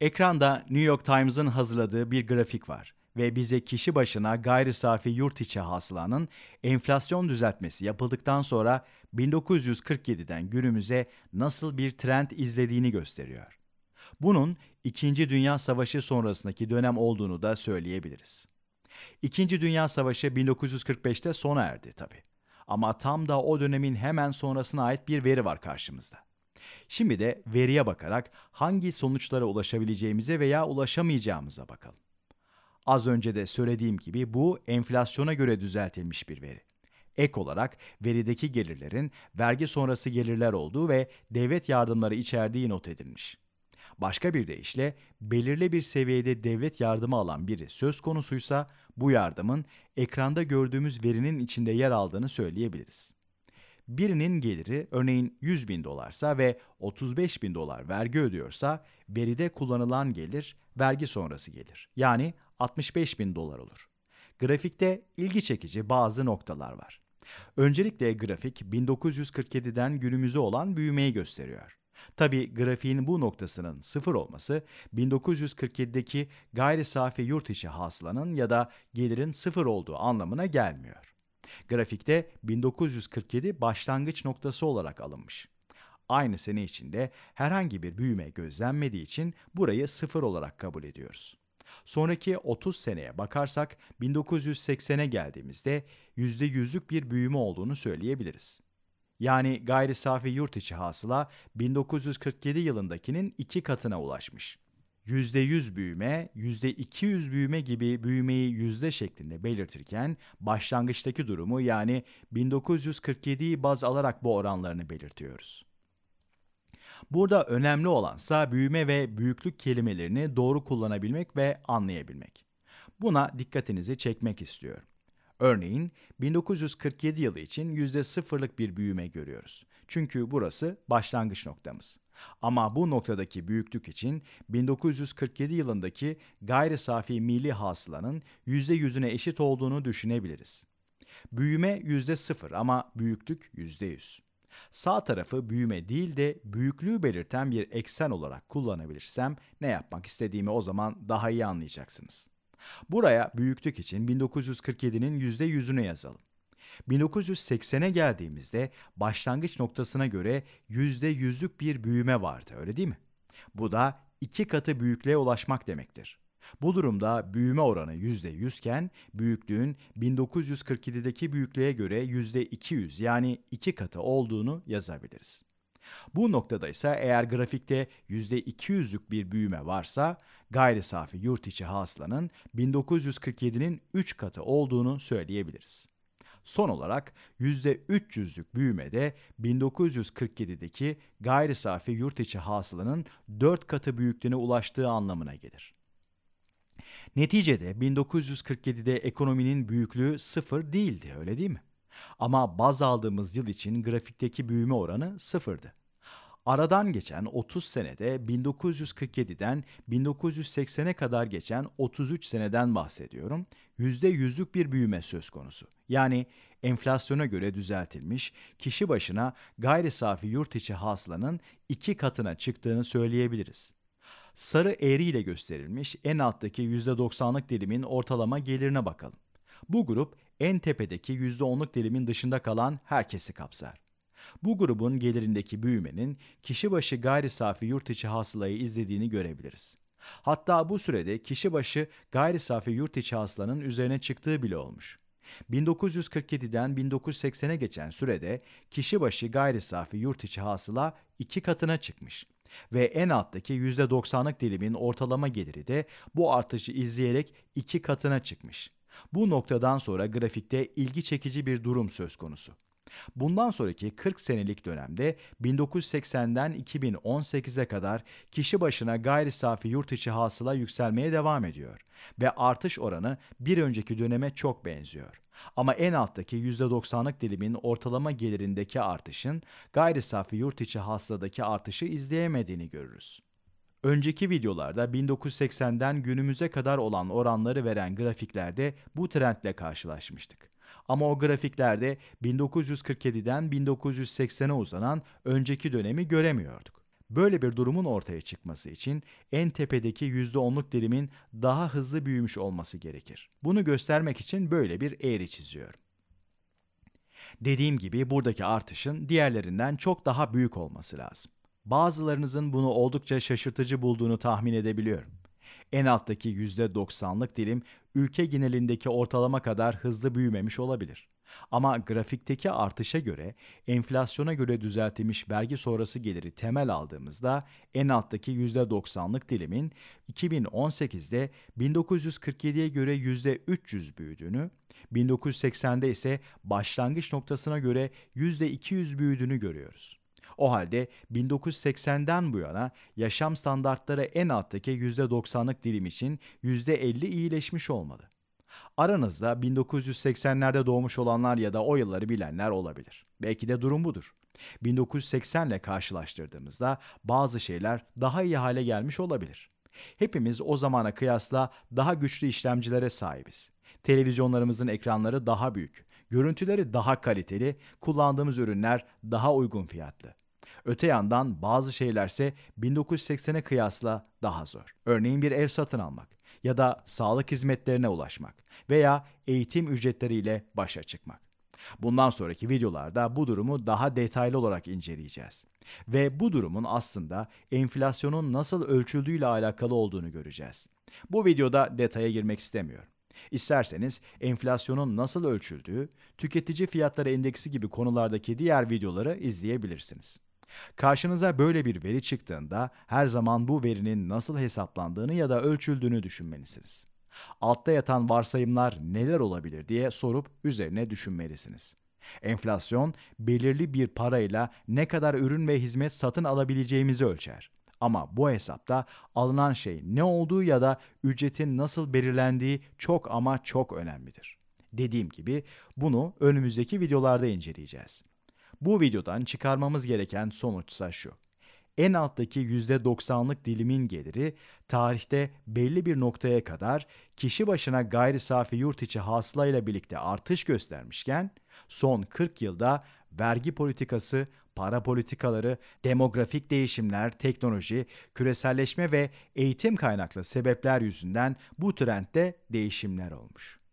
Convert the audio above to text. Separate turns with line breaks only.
Ekranda New York Times'ın hazırladığı bir grafik var ve bize kişi başına gayri safi yurt içi hasılanın enflasyon düzeltmesi yapıldıktan sonra 1947'den günümüze nasıl bir trend izlediğini gösteriyor. Bunun İkinci Dünya Savaşı sonrasındaki dönem olduğunu da söyleyebiliriz. İkinci Dünya Savaşı 1945'te sona erdi tabii. Ama tam da o dönemin hemen sonrasına ait bir veri var karşımızda. Şimdi de veriye bakarak hangi sonuçlara ulaşabileceğimize veya ulaşamayacağımıza bakalım. Az önce de söylediğim gibi bu enflasyona göre düzeltilmiş bir veri. Ek olarak verideki gelirlerin vergi sonrası gelirler olduğu ve devlet yardımları içerdiği not edilmiş. Başka bir deyişle belirli bir seviyede devlet yardımı alan biri söz konusuysa bu yardımın ekranda gördüğümüz verinin içinde yer aldığını söyleyebiliriz birinin geliri örneğin 100 bin dolarsa ve 35 bin dolar vergi ödüyorsa veride kullanılan gelir vergi sonrası gelir. Yani 65 bin dolar olur. Grafikte ilgi çekici bazı noktalar var. Öncelikle grafik 1947'den günümüze olan büyümeyi gösteriyor. Tabi grafiğin bu noktasının sıfır olması 1947'deki gayri safi yurt içi hasılanın ya da gelirin sıfır olduğu anlamına gelmiyor. Grafikte 1947 başlangıç noktası olarak alınmış. Aynı sene içinde herhangi bir büyüme gözlenmediği için burayı sıfır olarak kabul ediyoruz. Sonraki 30 seneye bakarsak 1980'e geldiğimizde %100'lük bir büyüme olduğunu söyleyebiliriz. Yani gayri safi yurt içi hasıla 1947 yılındakinin iki katına ulaşmış. %100 büyüme, %200 büyüme gibi büyümeyi yüzde şeklinde belirtirken başlangıçtaki durumu yani 1947'yi baz alarak bu oranlarını belirtiyoruz. Burada önemli olansa büyüme ve büyüklük kelimelerini doğru kullanabilmek ve anlayabilmek. Buna dikkatinizi çekmek istiyorum. Örneğin 1947 yılı için %0'lık bir büyüme görüyoruz. Çünkü burası başlangıç noktamız. Ama bu noktadaki büyüklük için 1947 yılındaki gayri safi milli hasılanın %100'üne eşit olduğunu düşünebiliriz. Büyüme %0 ama büyüklük %100. Sağ tarafı büyüme değil de büyüklüğü belirten bir eksen olarak kullanabilirsem ne yapmak istediğimi o zaman daha iyi anlayacaksınız. Buraya büyüklük için 1947'nin %100'ünü yazalım. 1980'e geldiğimizde başlangıç noktasına göre %100'lük bir büyüme vardı öyle değil mi? Bu da iki katı büyüklüğe ulaşmak demektir. Bu durumda büyüme oranı %100 iken büyüklüğün 1947'deki büyüklüğe göre %200 yani iki katı olduğunu yazabiliriz. Bu noktada ise eğer grafikte %200'lük bir büyüme varsa gayri safi yurt içi hasılanın 1947'nin 3 katı olduğunu söyleyebiliriz. Son olarak %300'lük büyüme de 1947'deki gayri safi yurt içi hasılanın 4 katı büyüklüğüne ulaştığı anlamına gelir. Neticede 1947'de ekonominin büyüklüğü sıfır değildi öyle değil mi? Ama baz aldığımız yıl için grafikteki büyüme oranı sıfırdı. Aradan geçen 30 senede 1947'den 1980'e kadar geçen 33 seneden bahsediyorum. %100'lük bir büyüme söz konusu. Yani enflasyona göre düzeltilmiş, kişi başına gayri safi yurt içi hasılanın iki katına çıktığını söyleyebiliriz. Sarı eğriyle gösterilmiş en alttaki %90'lık dilimin ortalama gelirine bakalım. Bu grup en tepedeki %10'luk dilimin dışında kalan herkesi kapsar. Bu grubun gelirindeki büyümenin kişi başı gayri safi yurt içi hasılayı izlediğini görebiliriz. Hatta bu sürede kişi başı gayri safi yurt içi hasılanın üzerine çıktığı bile olmuş. 1947'den 1980'e geçen sürede kişi başı gayri safi yurt içi hasıla iki katına çıkmış ve en alttaki %90'lık dilimin ortalama geliri de bu artışı izleyerek iki katına çıkmış. Bu noktadan sonra grafikte ilgi çekici bir durum söz konusu. Bundan sonraki 40 senelik dönemde 1980'den 2018'e kadar kişi başına gayri safi yurt içi hasıla yükselmeye devam ediyor ve artış oranı bir önceki döneme çok benziyor. Ama en alttaki %90'lık dilimin ortalama gelirindeki artışın gayri safi yurt içi hasıladaki artışı izleyemediğini görürüz. Önceki videolarda 1980'den günümüze kadar olan oranları veren grafiklerde bu trendle karşılaşmıştık. Ama o grafiklerde 1947'den 1980'e uzanan önceki dönemi göremiyorduk. Böyle bir durumun ortaya çıkması için en tepedeki %10'luk dilimin daha hızlı büyümüş olması gerekir. Bunu göstermek için böyle bir eğri çiziyorum. Dediğim gibi buradaki artışın diğerlerinden çok daha büyük olması lazım. Bazılarınızın bunu oldukça şaşırtıcı bulduğunu tahmin edebiliyorum. En alttaki %90'lık dilim ülke genelindeki ortalama kadar hızlı büyümemiş olabilir. Ama grafikteki artışa göre enflasyona göre düzeltilmiş vergi sonrası geliri temel aldığımızda en alttaki %90'lık dilimin 2018'de 1947'ye göre %300 büyüdüğünü, 1980'de ise başlangıç noktasına göre %200 büyüdüğünü görüyoruz. O halde 1980'den bu yana yaşam standartları en alttaki %90'lık dilim için %50 iyileşmiş olmalı. Aranızda 1980'lerde doğmuş olanlar ya da o yılları bilenler olabilir. Belki de durum budur. 1980 ile karşılaştırdığımızda bazı şeyler daha iyi hale gelmiş olabilir. Hepimiz o zamana kıyasla daha güçlü işlemcilere sahibiz. Televizyonlarımızın ekranları daha büyük, görüntüleri daha kaliteli, kullandığımız ürünler daha uygun fiyatlı. Öte yandan bazı şeylerse 1980'e kıyasla daha zor. Örneğin bir ev satın almak ya da sağlık hizmetlerine ulaşmak veya eğitim ücretleriyle başa çıkmak. Bundan sonraki videolarda bu durumu daha detaylı olarak inceleyeceğiz. Ve bu durumun aslında enflasyonun nasıl ölçüldüğüyle alakalı olduğunu göreceğiz. Bu videoda detaya girmek istemiyorum. İsterseniz enflasyonun nasıl ölçüldüğü, tüketici fiyatları endeksi gibi konulardaki diğer videoları izleyebilirsiniz. Karşınıza böyle bir veri çıktığında her zaman bu verinin nasıl hesaplandığını ya da ölçüldüğünü düşünmelisiniz. Altta yatan varsayımlar neler olabilir diye sorup üzerine düşünmelisiniz. Enflasyon belirli bir parayla ne kadar ürün ve hizmet satın alabileceğimizi ölçer. Ama bu hesapta alınan şey ne olduğu ya da ücretin nasıl belirlendiği çok ama çok önemlidir. Dediğim gibi bunu önümüzdeki videolarda inceleyeceğiz. Bu videodan çıkarmamız gereken sonuçsa şu. En alttaki %90'lık dilimin geliri tarihte belli bir noktaya kadar kişi başına gayri safi yurt içi hasılayla birlikte artış göstermişken son 40 yılda vergi politikası, para politikaları, demografik değişimler, teknoloji, küreselleşme ve eğitim kaynaklı sebepler yüzünden bu trendde değişimler olmuş.